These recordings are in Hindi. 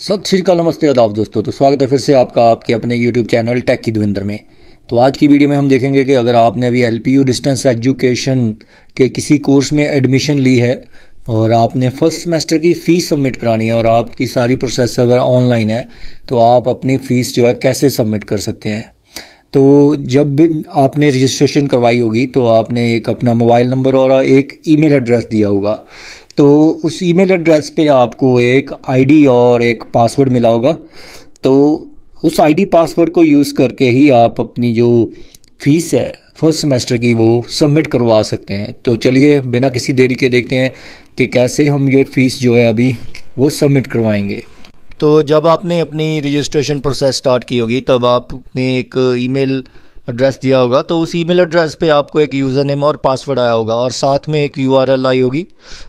सत श्रीकाल नमस्ते आदाब दोस्तों तो स्वागत है फिर से आपका आपके अपने यूट्यूब चैनल टेक की धुविंदर में तो आज की वीडियो में हम देखेंगे कि अगर आपने अभी L P U distance education के किसी कोर्स में एडमिशन ली है और आपने फर्स्ट सेमेस्टर की फ़ीस सबमिट करानी है और आपकी सारी प्रोसेस अगर ऑनलाइन है तो आप अपनी फ़ीस जो है कैसे सबमिट कर सकते हैं तो जब आपने रजिस्ट्रेशन करवाई होगी तो आपने एक अपना मोबाइल नंबर और एक ईमेल एड्रेस दिया होगा तो उस ईमेल एड्रेस पे आपको एक आईडी और एक पासवर्ड मिला होगा तो उस आईडी पासवर्ड को यूज़ करके ही आप अपनी जो फीस है फर्स्ट सेमेस्टर की वो सबमिट करवा सकते हैं तो चलिए बिना किसी देरी के देखते हैं कि कैसे हम ये फ़ीस जो है अभी वो सबमिट करवाएंगे तो जब आपने अपनी रजिस्ट्रेशन प्रोसेस स्टार्ट की होगी तब आपने एक ईमेल एड्रेस दिया होगा तो उस ईमेल एड्रेस पे आपको एक यूज़र नेम और पासवर्ड आया होगा और साथ में एक यूआरएल आई होगी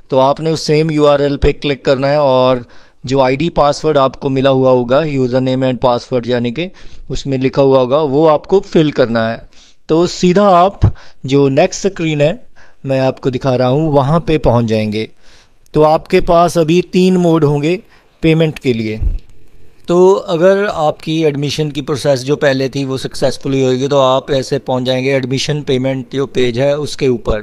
तो आपने उस सेम यूआरएल पे क्लिक करना है और जो आईडी पासवर्ड आपको मिला हुआ होगा यूज़र नेम एंड पासवर्ड यानी कि उसमें लिखा हुआ होगा वो आपको फिल करना है तो सीधा आप जो नेक्स्ट स्क्रीन है मैं आपको दिखा रहा हूँ वहाँ पर पहुँच जाएंगे तो आपके पास अभी तीन मोड होंगे पेमेंट के लिए तो अगर आपकी एडमिशन की प्रोसेस जो पहले थी वो सक्सेसफुली होगी तो आप ऐसे पहुंच जाएंगे एडमिशन पेमेंट जो पेज है उसके ऊपर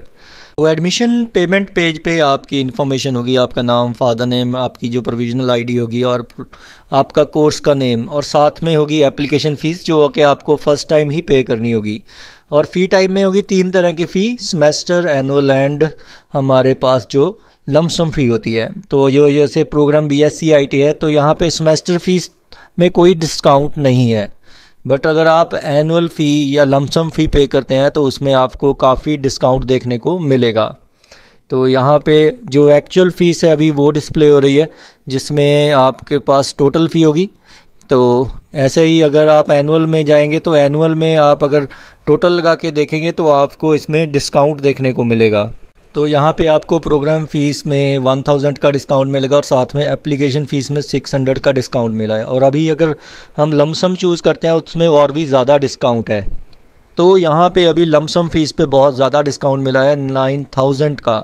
वो एडमिशन पेमेंट पेज पे आपकी इन्फॉर्मेशन होगी आपका नाम फादर नेम आपकी जो प्रोविजनल आईडी होगी और आपका कोर्स का नेम और साथ में होगी एप्लीकेशन फ़ीस जो कि आपको फ़र्स्ट टाइम ही पे करनी होगी और फ़ी टाइम में होगी तीन तरह की फ़ी सेमेस्टर एनुअल एंड हमारे पास जो लमसम फ़ी होती है तो जो जैसे program B S C I T है तो यहाँ पे सेमेस्टर फ़ीस में कोई डिस्काउंट नहीं है बट अगर आप एनुअल फ़ी या लमसम फ़ी पे करते हैं तो उसमें आपको काफ़ी डिस्काउंट देखने को मिलेगा तो यहाँ पे जो एक्चुअल फ़ीस है अभी वो डिस्प्ले हो रही है जिसमें आपके पास टोटल फ़ी होगी तो ऐसे ही अगर आप एनुअल में जाएंगे तो एनुअल में आप अगर टोटल लगा के देखेंगे तो आपको इसमें डिस्काउंट देखने को मिलेगा तो यहाँ पे आपको प्रोग्राम फ़ीस में वन थाउजेंड का डिस्काउंट मिलेगा और साथ में एप्लीकेशन फ़ीस में सिक्स हंड्रेड का डिस्काउंट मिला है और अभी अगर हम लमसम चूज़ करते हैं उसमें और भी ज़्यादा डिस्काउंट है तो यहाँ पे अभी लमसम फ़ीस पे बहुत ज़्यादा डिस्काउंट मिला है नाइन थाउजेंड का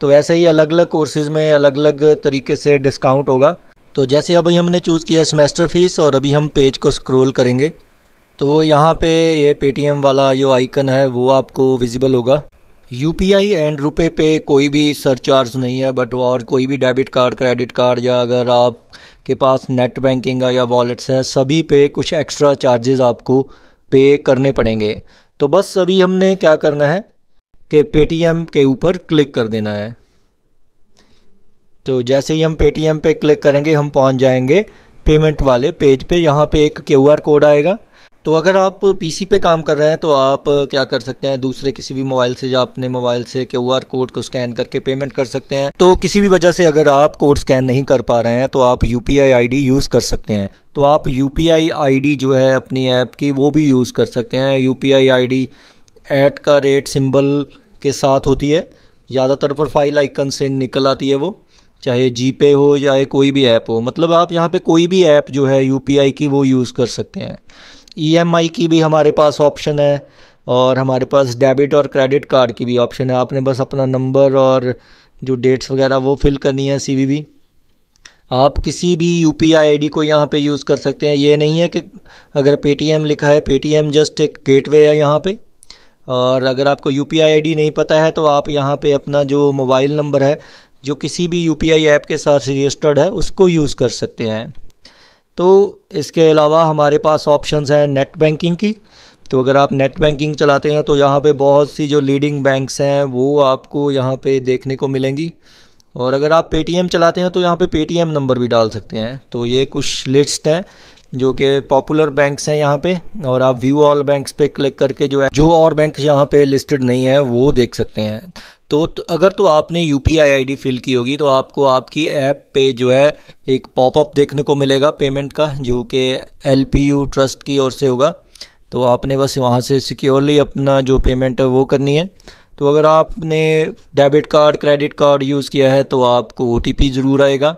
तो ऐसे ही अलग अलग कोर्सेज़ में अलग अलग तरीके से डिस्काउंट होगा तो जैसे अभी हमने चूज़ किया सेमेस्टर फ़ीस और अभी हम पेज को स्क्रोल करेंगे तो यहाँ पे ये पेटीएम वाला जो आइकन है वो आपको विजिबल होगा यू पी आई एंड रुपये पे कोई भी सरचार्ज नहीं है बट और कोई भी डेबिट कार्ड क्रेडिट कार्ड या अगर आप के पास नेट बैंकिंग या वॉलेट्स हैं सभी पे कुछ एक्स्ट्रा चार्जेस आपको पे करने पड़ेंगे तो बस अभी हमने क्या करना है कि पेटीएम के ऊपर क्लिक कर देना है तो जैसे ही हम पेटीएम पे क्लिक करेंगे हम पहुंच जाएंगे पेमेंट वाले पेज पे यहाँ पे एक क्यूआर कोड आएगा तो अगर आप पीसी पे काम कर रहे हैं तो आप क्या कर सकते हैं दूसरे किसी भी मोबाइल से या अपने मोबाइल से क्यू आर कोड को स्कैन करके पेमेंट कर सकते हैं तो किसी भी वजह से अगर आप कोड स्कैन नहीं कर पा रहे हैं तो आप U P I I D use कर सकते हैं तो आप U P I I D जो है अपनी ऐप की वो भी यूज़ कर सकते हैं U P I I D at का रेट सिम्बल के साथ होती है ज़्यादातर प्रोफाइल आइकन से निकल आती है वो चाहे जी पे हो चाहे कोई भी ऐप हो मतलब आप यहाँ पे कोई भी ऐप जो है आई की वो यूज़ कर सकते हैं ईएमआई e की भी हमारे पास ऑप्शन है और हमारे पास डेबिट और क्रेडिट कार्ड की भी ऑप्शन है आपने बस अपना नंबर और जो डेट्स वगैरह वो फिल करनी है सीवीवी आप किसी भी यू पी आई आई को यहाँ पे यूज़ कर सकते हैं ये नहीं है कि अगर पेटीएम लिखा है पेटीएम जस्ट एक गेटवे है यहाँ पे और अगर आपको यू पी आई आई नहीं पता है तो आप यहाँ पे अपना जो मोबाइल नंबर है जो किसी भी यू पी आई ऐप के साथ रजिस्टर्ड है उसको यूज़ कर सकते हैं तो इसके अलावा हमारे पास ऑप्शंस हैं नेट बैंकिंग की तो अगर आप नेट बैंकिंग चलाते हैं तो यहाँ पे बहुत सी जो लीडिंग बैंक्स हैं वो आपको यहाँ पे देखने को मिलेंगी और अगर आप पेटीएम चलाते हैं तो यहाँ पे पेटीएम नंबर भी डाल सकते हैं तो ये कुछ लिस्ट हैं जो कि पॉपुलर बैंक्स हैं यहाँ पे और आप व्यू ऑल बैंक्स पे क्लिक करके जो है जो और बैंक यहाँ पे लिस्टेड नहीं है वो देख सकते हैं तो, तो अगर तो आपने U P I I fill की होगी तो आपको आपकी ऐप पे जो है एक पॉपअप देखने को मिलेगा पेमेंट का जो कि एल पी यू ट्रस्ट की ओर से होगा तो आपने बस वहाँ से सिक्योरली अपना जो पेमेंट है वो करनी है तो अगर आपने debit card credit card use किया है तो आपको ओ ज़रूर आएगा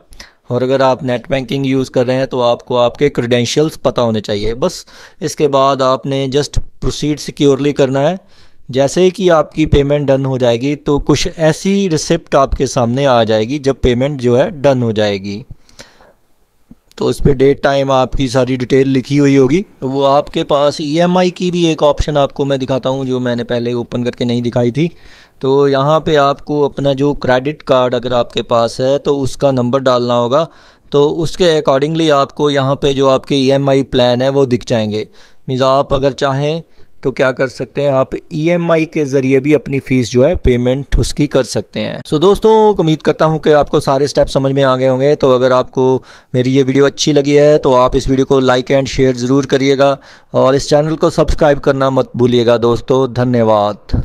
और अगर आप नेट बैंकिंग यूज़ कर रहे हैं तो आपको आपके क्रेडेंशियल्स पता होने चाहिए बस इसके बाद आपने जस्ट प्रोसीड सिक्योरली करना है जैसे कि आपकी पेमेंट डन हो जाएगी तो कुछ ऐसी रिसिप्ट आपके सामने आ जाएगी जब पेमेंट जो है डन हो जाएगी तो उस पर डेट टाइम आपकी सारी डिटेल लिखी हुई होगी वो आपके पास ईएमआई e की भी एक ऑप्शन आपको मैं दिखाता हूँ जो मैंने पहले ओपन करके नहीं दिखाई थी तो यहाँ पे आपको अपना जो क्रेडिट कार्ड अगर आपके पास है तो उसका नंबर डालना होगा तो उसके अकॉर्डिंगली आपको यहाँ पे जो आपके ईएमआई e प्लान है वो दिख जाएंगे मीज़ आप अगर चाहें तो क्या कर सकते हैं आप ई e के ज़रिए भी अपनी फ़ीस जो है पेमेंट उसकी कर सकते हैं सो so, दोस्तों उम्मीद करता हूँ कि आपको सारे स्टेप समझ में आ गए होंगे तो अगर आपको मेरी ये वीडियो अच्छी लगी है तो आप इस वीडियो को लाइक एंड शेयर ज़रूर करिएगा और इस चैनल को सब्सक्राइब करना मत भूलिएगा दोस्तों धन्यवाद